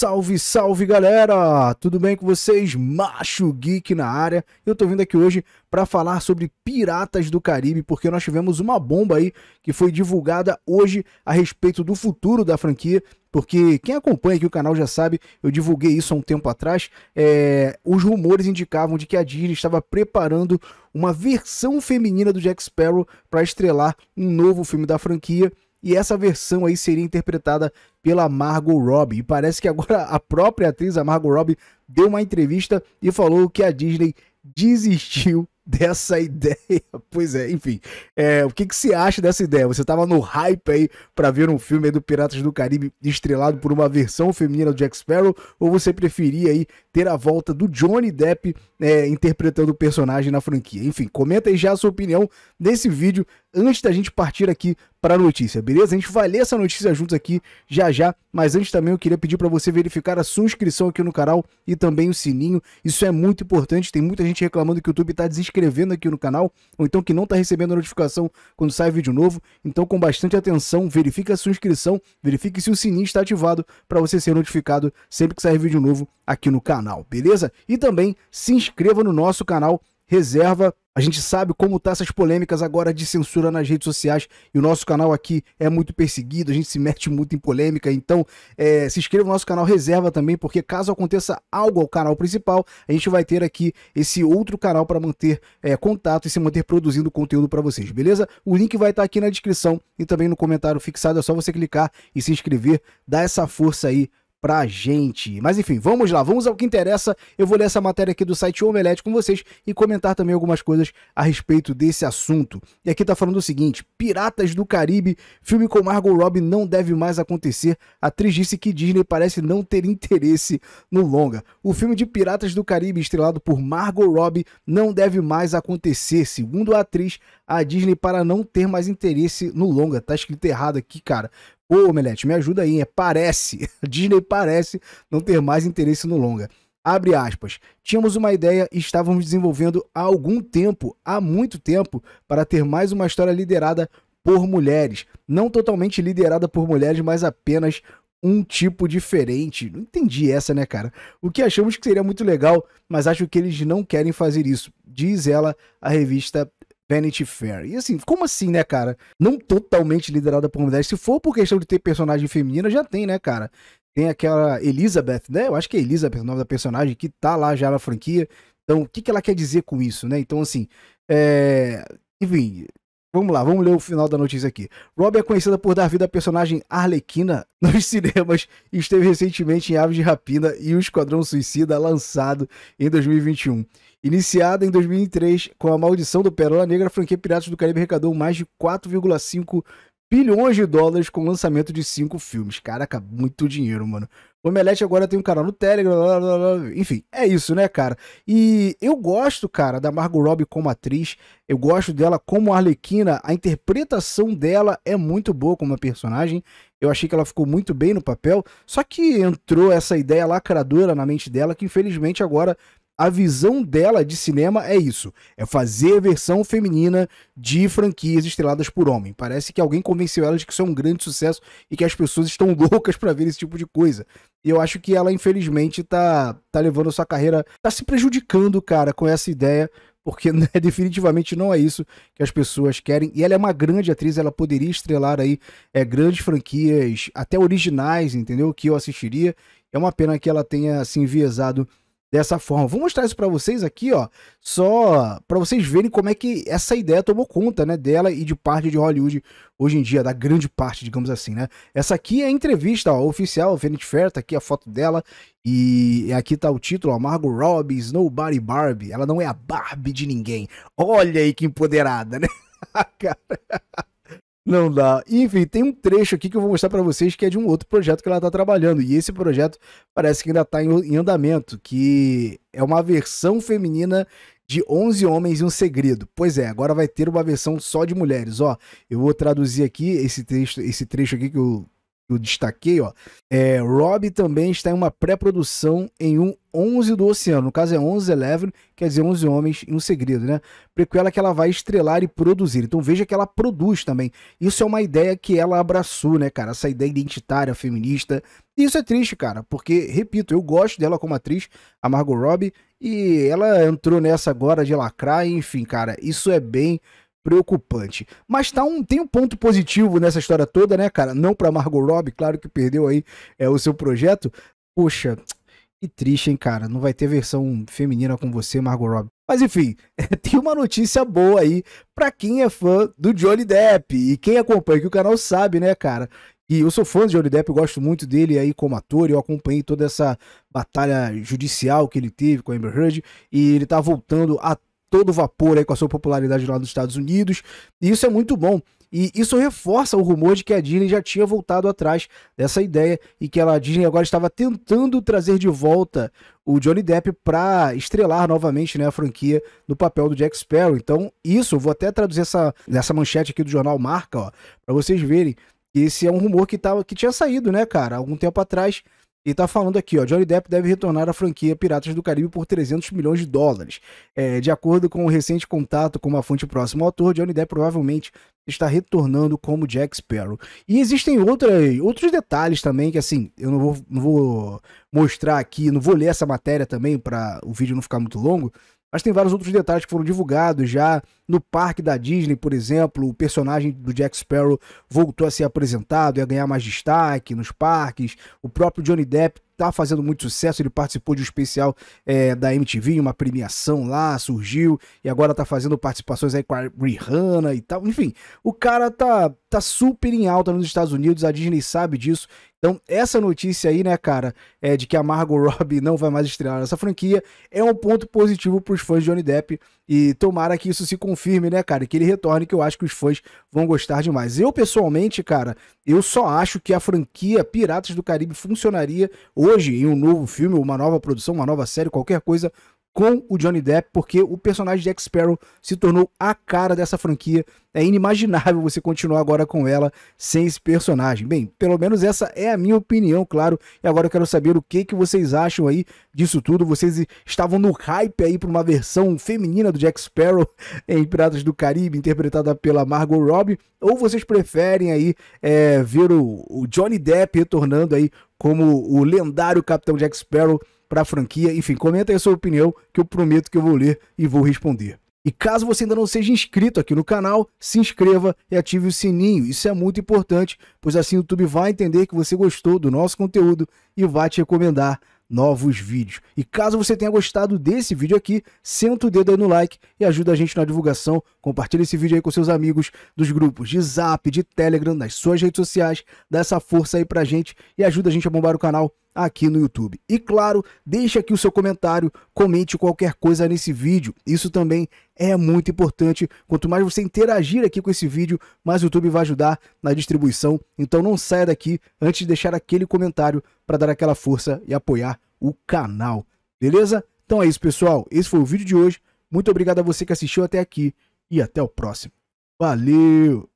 Salve, salve galera! Tudo bem com vocês? Macho Geek na área. Eu tô vindo aqui hoje para falar sobre Piratas do Caribe, porque nós tivemos uma bomba aí que foi divulgada hoje a respeito do futuro da franquia. Porque quem acompanha aqui o canal já sabe, eu divulguei isso há um tempo atrás. É, os rumores indicavam de que a Disney estava preparando uma versão feminina do Jack Sparrow para estrelar um novo filme da franquia. E essa versão aí seria interpretada pela Margot Robbie. E parece que agora a própria atriz, a Margot Robbie, deu uma entrevista e falou que a Disney desistiu dessa ideia. Pois é, enfim. É, o que, que você acha dessa ideia? Você estava no hype aí para ver um filme do Piratas do Caribe estrelado por uma versão feminina do Jack Sparrow? Ou você preferia aí ter a volta do Johnny Depp é, interpretando o personagem na franquia? Enfim, comenta aí já a sua opinião nesse vídeo antes da gente partir aqui para a notícia, beleza? A gente vai ler essa notícia juntos aqui já já, mas antes também eu queria pedir para você verificar a sua inscrição aqui no canal e também o sininho. Isso é muito importante, tem muita gente reclamando que o YouTube está desinscrevendo aqui no canal, ou então que não está recebendo a notificação quando sai vídeo novo. Então, com bastante atenção, verifique a sua inscrição, verifique se o sininho está ativado para você ser notificado sempre que sair vídeo novo aqui no canal, beleza? E também se inscreva no nosso canal reserva. A gente sabe como tá essas polêmicas agora de censura nas redes sociais e o nosso canal aqui é muito perseguido, a gente se mete muito em polêmica, então é, se inscreva no nosso canal reserva também, porque caso aconteça algo ao canal principal, a gente vai ter aqui esse outro canal para manter é, contato e se manter produzindo conteúdo para vocês, beleza? O link vai estar tá aqui na descrição e também no comentário fixado, é só você clicar e se inscrever, dá essa força aí pra gente. Mas enfim, vamos lá, vamos ao que interessa. Eu vou ler essa matéria aqui do site Omelete com vocês e comentar também algumas coisas a respeito desse assunto. E aqui tá falando o seguinte: Piratas do Caribe, filme com Margot Robbie não deve mais acontecer. A atriz disse que Disney parece não ter interesse no longa. O filme de Piratas do Caribe, estrelado por Margot Robbie, não deve mais acontecer, segundo a atriz, a Disney para não ter mais interesse no longa. Tá escrito errado aqui, cara. Ô, Omelete, me ajuda aí, é parece. Disney parece não ter mais interesse no longa. Abre aspas. Tínhamos uma ideia e estávamos desenvolvendo há algum tempo, há muito tempo, para ter mais uma história liderada por mulheres. Não totalmente liderada por mulheres, mas apenas um tipo diferente. Não entendi essa, né, cara? O que achamos que seria muito legal, mas acho que eles não querem fazer isso, diz ela, a revista Vanity Fair. E assim, como assim, né, cara? Não totalmente liderada por mulheres. Se for por questão de ter personagem feminina, já tem, né, cara? Tem aquela Elizabeth, né? Eu acho que é Elizabeth o nome da personagem, que tá lá já na franquia. Então, o que, que ela quer dizer com isso, né? Então, assim, é... enfim, Vamos lá, vamos ler o final da notícia aqui. Rob é conhecida por dar vida à personagem Arlequina nos cinemas e esteve recentemente em Aves de Rapina e O Esquadrão Suicida, lançado em 2021. Iniciada em 2003 com a maldição do Pérola Negra, a franquia Piratas do Caribe arrecadou mais de 4,5 bilhões de dólares com o lançamento de cinco filmes. Caraca, muito dinheiro, mano. O Omelete agora tem um canal no Telegram, blá, blá, blá, enfim, é isso, né, cara? E eu gosto, cara, da Margot Robbie como atriz, eu gosto dela como Arlequina, a interpretação dela é muito boa como personagem, eu achei que ela ficou muito bem no papel, só que entrou essa ideia lacradora na mente dela, que infelizmente agora a visão dela de cinema é isso: é fazer a versão feminina de franquias estreladas por homem. Parece que alguém convenceu ela de que isso é um grande sucesso e que as pessoas estão loucas para ver esse tipo de coisa. E eu acho que ela, infelizmente, tá, tá levando a sua carreira, tá se prejudicando, cara, com essa ideia. Porque né, definitivamente não é isso que as pessoas querem. E ela é uma grande atriz, ela poderia estrelar aí é, grandes franquias, até originais, entendeu? Que eu assistiria. É uma pena que ela tenha se assim, enviesado dessa forma. Vou mostrar isso para vocês aqui, ó, só para vocês verem como é que essa ideia tomou conta, né, dela e de parte de Hollywood hoje em dia, da grande parte, digamos assim, né. Essa aqui é a entrevista ó, oficial, Vanity Fair, tá aqui a foto dela e é aqui tá o título, ó, Margot Robbie, Nobody Barbie. Ela não é a Barbie de ninguém. Olha aí que empoderada, né, cara. Não dá. Enfim, tem um trecho aqui que eu vou mostrar para vocês que é de um outro projeto que ela está trabalhando. E esse projeto parece que ainda está em andamento, que é uma versão feminina de 11 homens e um segredo. Pois é, agora vai ter uma versão só de mulheres, ó. Eu vou traduzir aqui esse texto, esse trecho aqui que eu eu destaquei, ó. É, Rob também está em uma pré-produção em um 11 do Oceano. No caso é 11 Eleven, quer dizer 11 Homens em um Segredo, né? Prequela que ela vai estrelar e produzir. Então veja que ela produz também. Isso é uma ideia que ela abraçou, né, cara? Essa ideia identitária, feminista. E isso é triste, cara, porque, repito, eu gosto dela como atriz, a Margot Robbie, e ela entrou nessa agora de lacrar, enfim, cara, isso é bem preocupante. Mas tá um, tem um ponto positivo nessa história toda, né, cara? Não para Margot Robbie, claro que perdeu aí é, o seu projeto. Poxa, que triste, hein, cara? Não vai ter versão feminina com você, Margot Robbie. Mas enfim, é, tem uma notícia boa aí para quem é fã do Johnny Depp. E quem acompanha aqui o canal sabe, né, cara? E eu sou fã do Johnny Depp, eu gosto muito dele aí como ator, eu acompanhei toda essa batalha judicial que ele teve com a Amber Heard, e ele tá voltando à todo vapor aí com a sua popularidade lá nos Estados Unidos. E isso é muito bom. E isso reforça o rumor de que a Disney já tinha voltado atrás dessa ideia e que ela, a Disney agora estava tentando trazer de volta o Johnny Depp para estrelar novamente né, a franquia no papel do Jack Sparrow. Então, isso, vou até traduzir essa, essa manchete aqui do jornal Marca, para vocês verem. Esse é um rumor que, tava, que tinha saído, né, cara, algum tempo atrás e tá falando aqui, ó, Johnny Depp deve retornar à franquia Piratas do Caribe por 300 milhões de dólares. É, de acordo com o um recente contato com uma fonte próxima ao ator. Johnny Depp provavelmente está retornando como Jack Sparrow. E existem outras, outros detalhes também que, assim, eu não vou, não vou mostrar aqui, não vou ler essa matéria também para o vídeo não ficar muito longo, mas tem vários outros detalhes que foram divulgados já no parque da Disney, por exemplo, o personagem do Jack Sparrow voltou a ser apresentado e a ganhar mais destaque nos parques. O próprio Johnny Depp está fazendo muito sucesso, ele participou de um especial é, da MTV, uma premiação lá, surgiu e agora está fazendo participações aí com a Rihanna e tal. Enfim, o cara tá tá super em alta nos Estados Unidos, a Disney sabe disso então, essa notícia aí, né, cara, é de que a Margot Robbie não vai mais estrear essa franquia, é um ponto positivo para os fãs de Johnny Depp e tomara que isso se confirme, né, cara, que ele retorne, que eu acho que os fãs vão gostar demais. Eu, pessoalmente, cara, eu só acho que a franquia Piratas do Caribe funcionaria hoje em um novo filme, uma nova produção, uma nova série, qualquer coisa com o Johnny Depp, porque o personagem de Jack Sparrow se tornou a cara dessa franquia. É inimaginável você continuar agora com ela sem esse personagem. Bem, pelo menos essa é a minha opinião, claro. E agora eu quero saber o que, que vocês acham aí disso tudo. Vocês estavam no hype aí para uma versão feminina do Jack Sparrow em Piratas do Caribe, interpretada pela Margot Robbie, ou vocês preferem aí é, ver o, o Johnny Depp retornando aí como o lendário Capitão Jack Sparrow para a franquia. Enfim, comenta aí a sua opinião que eu prometo que eu vou ler e vou responder. E caso você ainda não seja inscrito aqui no canal, se inscreva e ative o sininho. Isso é muito importante, pois assim o YouTube vai entender que você gostou do nosso conteúdo e vai te recomendar novos vídeos. E caso você tenha gostado desse vídeo aqui, senta o dedo aí no like e ajuda a gente na divulgação. compartilhe esse vídeo aí com seus amigos dos grupos de Zap, de Telegram, nas suas redes sociais. Dá essa força aí pra gente e ajuda a gente a bombar o canal aqui no YouTube. E claro, deixe aqui o seu comentário, comente qualquer coisa nesse vídeo. Isso também é muito importante. Quanto mais você interagir aqui com esse vídeo, mais o YouTube vai ajudar na distribuição. Então não saia daqui antes de deixar aquele comentário para dar aquela força e apoiar o canal. Beleza? Então é isso, pessoal. Esse foi o vídeo de hoje. Muito obrigado a você que assistiu até aqui e até o próximo. Valeu!